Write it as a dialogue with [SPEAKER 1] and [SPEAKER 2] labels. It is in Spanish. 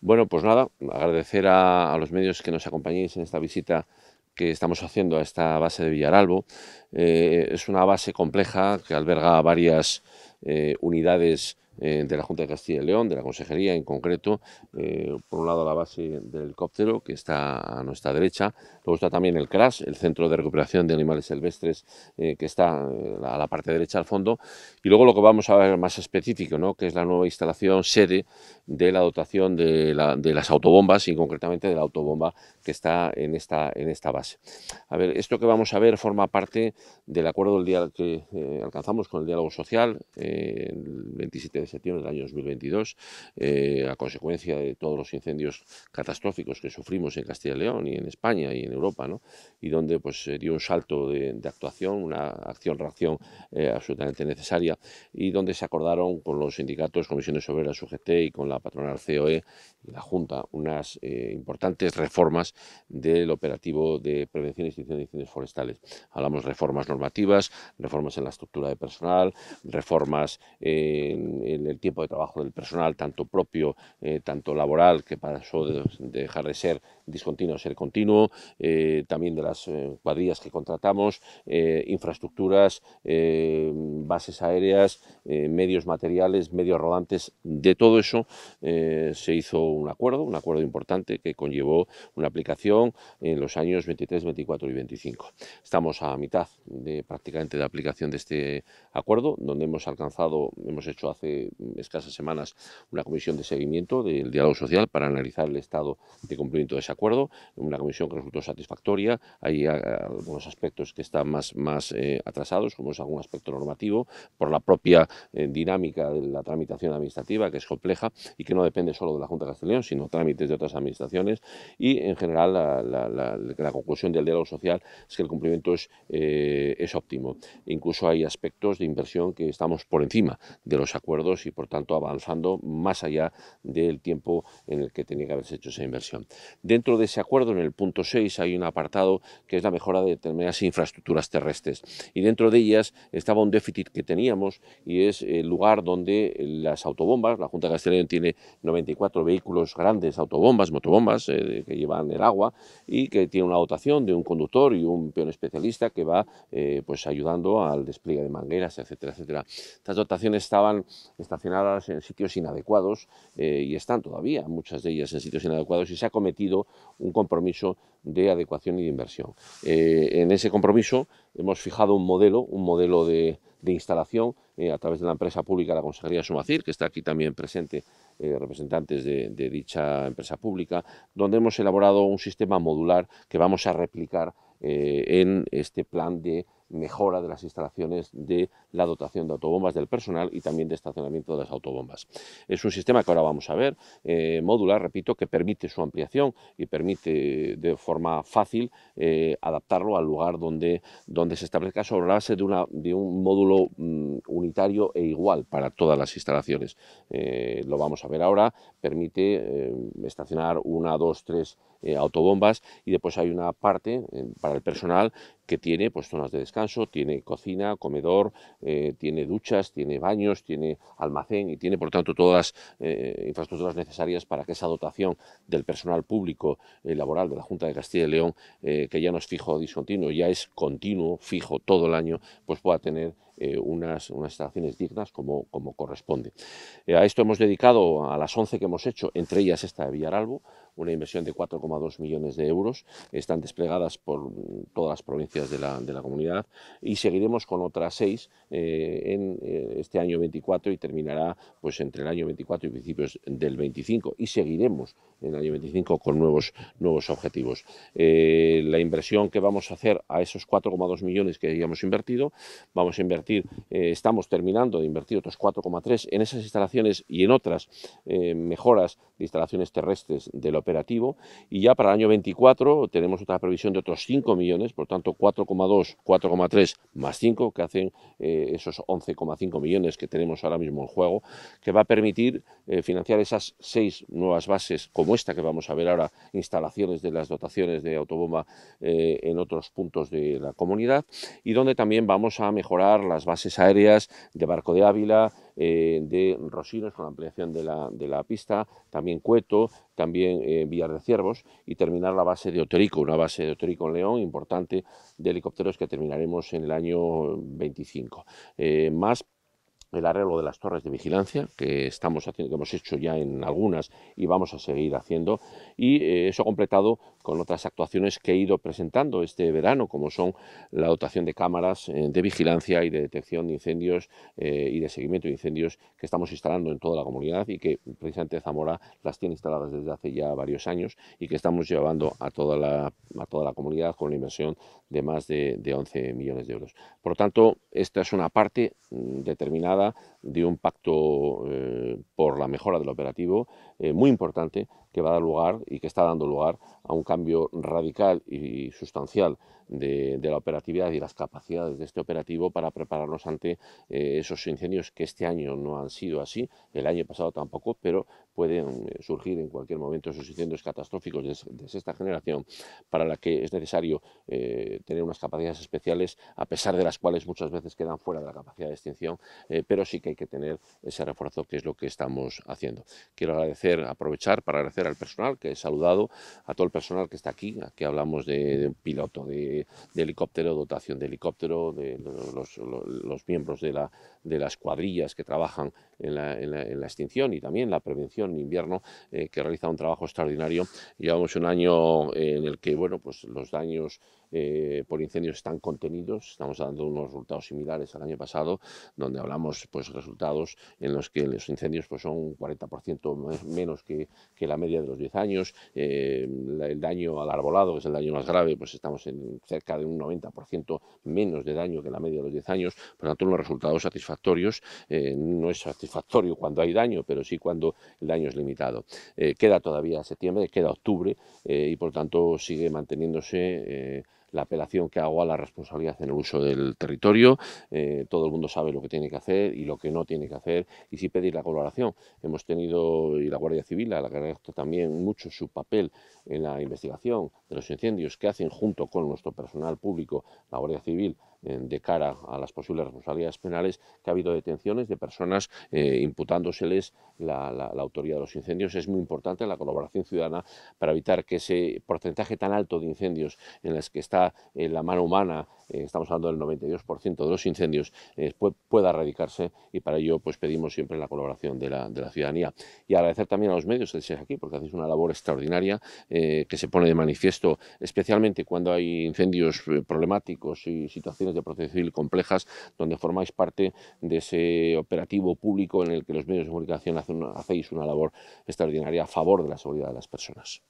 [SPEAKER 1] Bueno, pues nada, agradecer a, los medios que nos acompañéis en esta visita que estamos haciendo a esta base de Villaralbo. Eh, es una base compleja que alberga varias eh, unidades eh, de la Junta de Castilla y León, de la Consejería en concreto. Eh, por un lado, la base del helicóptero, que está a nuestra derecha. Luego está también el CRAS, el Centro de Recuperación de Animales Silvestres, eh, que está a la parte derecha al fondo. Y luego lo que vamos a ver más específico, que es la nueva instalación sede de la dotación de, las autobombas y concretamente de la autobomba que está en esta, base. A ver, esto que vamos a ver forma parte del acuerdo del día que alcanzamos con el diálogo social el 27 de septiembre del año 2022, eh, a consecuencia de todos los incendios catastróficos que sufrimos en Castilla y León y en España y en Europa, y donde pues, dio un salto de, actuación, una acción-reacción eh, absolutamente necesaria, y donde se acordaron con los sindicatos, comisiones obreras UGT y con la patronal COE y la Junta unas eh, importantes reformas del operativo de prevención y extinción de incendios forestales. Hablamos reformas normativas, reformas en la estructura de personal, reformas en el tiempo de trabajo del personal, tanto propio, eh, tanto laboral, que pasó de, dejar de ser discontinuo a ser continuo, eh, también de las eh, cuadrillas que contratamos, infraestructuras, bases aéreas, medios materiales, medios rodantes, de todo eso se hizo un acuerdo, un acuerdo importante que conllevó una aplicación en los años 23, 24 y 25. Estamos a mitad de prácticamente de aplicación de este acuerdo, donde hemos alcanzado, hemos hecho hace escasas semanas una comisión de seguimiento del diálogo social para analizar el estado de cumplimiento de ese acuerdo, una comisión que resultó satisfactoria. Hay ah, algunos aspectos que están más, más eh, atrasados, como es algún aspecto normativo, por la propia eh, dinámica de la tramitación administrativa, que es compleja y que no depende solo de la Junta de Castellón, sino trámites de otras administraciones. Y en general, la, conclusión del diálogo social es que el cumplimiento es, eh, es óptimo. Incluso hay aspectos de inversión que estamos por encima de los acuerdos y por tanto avanzando más allá del tiempo en el que tenía que haberse hecho esa inversión. Dentro de ese acuerdo, en el punto 6, hay un apartado que es la mejora de determinadas infraestructuras terrestres y dentro de ellas estaba un déficit que teníamos y es el lugar donde las autobombas, la Junta de Castellón tiene 94 vehículos grandes, autobombas, motobombas, eh, que llevan el agua y que tiene una dotación de un conductor y un peón especialista que va eh, pues ayudando al despliegue de mangueras, etcétera, etcétera. Estas dotaciones estaban estacionadas en sitios inadecuados eh, y están todavía muchas de ellas en sitios inadecuados y se ha cometido un compromiso de adecuación y de inversión. Eh, en ese compromiso hemos fijado un modelo, un modelo de, instalación eh, a través de la empresa pública, la Consejería Sumacir, que está aquí también presente representantes de dicha empresa pública, donde hemos elaborado un sistema modular que vamos a replicar eh, en este plan de mejora de las instalaciones de la dotación de autobombas del personal y también de estacionamiento de las autobombas. Es un sistema que ahora vamos a ver, eh, repito, que permite su ampliación y permite de forma fácil eh, adaptarlo al lugar donde, donde se establezca sobre la base de, un módulo mm, unitario e igual para todas las instalaciones. Eh, lo vamos a ver ahora, permite estacionar una, dos, tres eh, autobombas y después hay una parte eh, para el personal que tiene pues zonas de descanso, tiene cocina, comedor, eh, tiene duchas, tiene baños, tiene almacén y tiene por tanto todas las infraestructuras necesarias para que esa dotación del personal público laboral de la Junta de Castilla y León, que ya no es fijo discontinuo, ya es continuo, fijo todo el año, pues pueda tener eh, unas, unas, instalaciones dignas como, como corresponde. Eh, a esto hemos dedicado a las 11 que hemos hecho, entre ellas esta de Villaralbo, una inversión de 4,2 millones de euros. Están desplegadas por todas las provincias de la, de la comunidad y seguiremos con otras seis eh, en este año 24 y terminará pues, entre el año 24 y principios del 25. Y seguiremos en el año 25 con nuevos, nuevos objetivos. la inversión que vamos a hacer a esos 4,2 millones que habíamos invertido, vamos a invertir eh, estamos terminando de invertir otros 4,3 en esas instalaciones y en otras eh, mejoras de instalaciones terrestres del operativo. Y ya para el año 24 tenemos otra previsión de otros 5 millones, por tanto 4,2, 4,3 más 5, que hacen eh, esos 11,5 millones que tenemos ahora mismo en juego, que va a permitir financiar esas seis nuevas bases como esta que vamos a ver ahora, instalaciones de las dotaciones de autobomba en otros puntos de la comunidad y donde también vamos a mejorar las las bases aéreas de Barco de Ávila, eh, de Rosinos con la ampliación de la, de la pista, también Cueto, también eh, de Ciervos y terminar la base de Oterico, una base de Oterico en León importante de helicópteros que terminaremos en el año 25. Eh, más el arreglo de las torres de vigilancia que estamos haciendo, que hemos hecho ya en algunas y vamos a seguir haciendo y eso eh, eso completado con otras actuaciones que he ido presentando este verano como son la dotación de cámaras eh, de vigilancia y de detección de incendios eh, y de seguimiento de incendios que estamos instalando en toda la comunidad y que precisamente Zamora las tiene instaladas desde hace ya varios años y que estamos llevando a toda la, a toda la comunidad con una inversión de más de, de 11 millones de euros. Por lo tanto, esta es una parte mm, determinada nada de un pacto eh, por la mejora del operativo eh, muy importante que va a dar lugar y que está dando lugar a un cambio radical y sustancial de, la operatividad y las capacidades de este operativo para prepararnos ante eh, esos incendios que este año no han sido así, el año pasado tampoco, pero pueden surgir en cualquier momento esos incendios catastróficos de, de sexta generación para la que es necesario tener unas capacidades especiales a pesar de las cuales muchas veces quedan fuera de la capacidad de extinción, pero sí que que hay que tener ese refuerzo, que es lo que estamos haciendo. Quiero agradecer, aprovechar para agradecer al personal que he saludado, a todo el personal que está aquí. Aquí hablamos de, piloto, de, helicóptero, dotación de helicóptero, de los, miembros de, la, de las cuadrillas que trabajan en la, extinción y también la prevención en invierno, eh, que realiza un trabajo extraordinario. Llevamos un año eh, en el que bueno, pues los daños eh, por incendios están contenidos, estamos dando unos resultados similares al año pasado, donde hablamos pues resultados en los que los incendios pues, son un 40% menos que, la media de los 10 años, eh, el daño al arbolado, que es el daño más grave, pues estamos en cerca de un 90% menos de daño que la media de los 10 años, por lo tanto los resultados satisfactorios, eh, no es satisfactorio cuando hay daño, pero sí cuando el daño es limitado. Eh, queda todavía septiembre, queda octubre y por lo tanto sigue manteniéndose la apelación que hago a la responsabilidad en el uso del territorio. Eh, todo el mundo sabe lo que tiene que hacer y lo que no tiene que hacer y sí pedir la colaboración. Hemos tenido, y la Guardia Civil, a la que agradezco también mucho su papel en la investigación de los incendios que hacen junto con nuestro personal público, la Guardia Civil, de cara a las posibles responsabilidades penales, que ha habido detenciones de personas eh, imputándoseles la, la, autoría de los incendios. Es muy importante la colaboración ciudadana para evitar que ese porcentaje tan alto de incendios en los que está eh, la mano humana, eh, estamos hablando del 92% de los incendios, eh, pueda erradicarse y para ello pues pedimos siempre la colaboración de la, ciudadanía. Y agradecer también a los medios que estéis aquí porque hacéis una labor extraordinaria que se pone de manifiesto, especialmente cuando hay incendios problemáticos y situaciones de protección civil complejas, donde formáis parte de ese operativo público en el que los medios de comunicación hacéis una labor extraordinaria a favor de la seguridad de las personas.